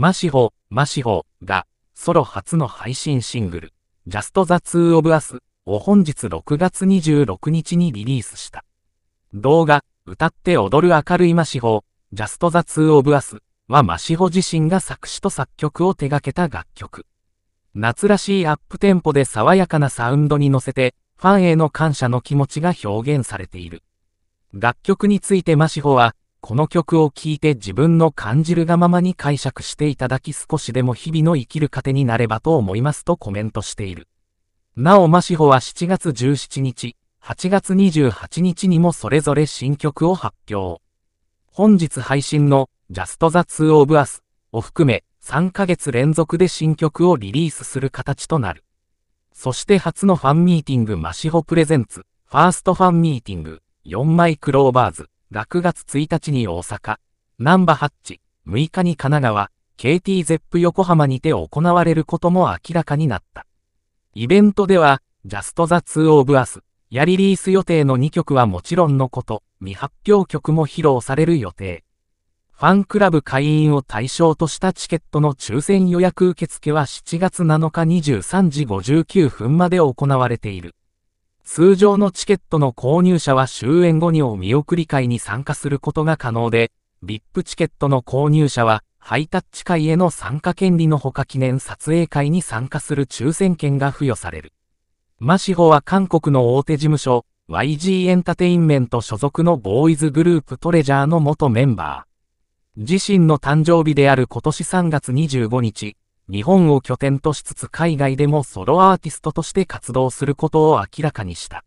マシホ、マシホがソロ初の配信シングル、Just the Two of Us を本日6月26日にリリースした。動画、歌って踊る明るいマシホ、Just the Two of Us はマシホ自身が作詞と作曲を手掛けた楽曲。夏らしいアップテンポで爽やかなサウンドに乗せて、ファンへの感謝の気持ちが表現されている。楽曲についてマシホは、この曲を聴いて自分の感じるがままに解釈していただき少しでも日々の生きる糧になればと思いますとコメントしている。なお、マシホは7月17日、8月28日にもそれぞれ新曲を発表。本日配信の Just the Two of Us を含め3ヶ月連続で新曲をリリースする形となる。そして初のファンミーティングマシホプレゼンツ、ファーストファンミーティング、4枚クローバーズ。6月1日に大阪、南波ハッチ、6日に神奈川、KT z ッ p 横浜にて行われることも明らかになった。イベントでは、Just the Two of Us やリリース予定の2曲はもちろんのこと、未発表曲も披露される予定。ファンクラブ会員を対象としたチケットの抽選予約受付は7月7日23時59分まで行われている。通常のチケットの購入者は終演後にお見送り会に参加することが可能で、VIP チケットの購入者は、ハイタッチ会への参加権利のほか記念撮影会に参加する抽選券が付与される。マシホは韓国の大手事務所、YG エンタテインメント所属のボーイズグループトレジャーの元メンバー。自身の誕生日である今年3月25日、日本を拠点としつつ海外でもソロアーティストとして活動することを明らかにした。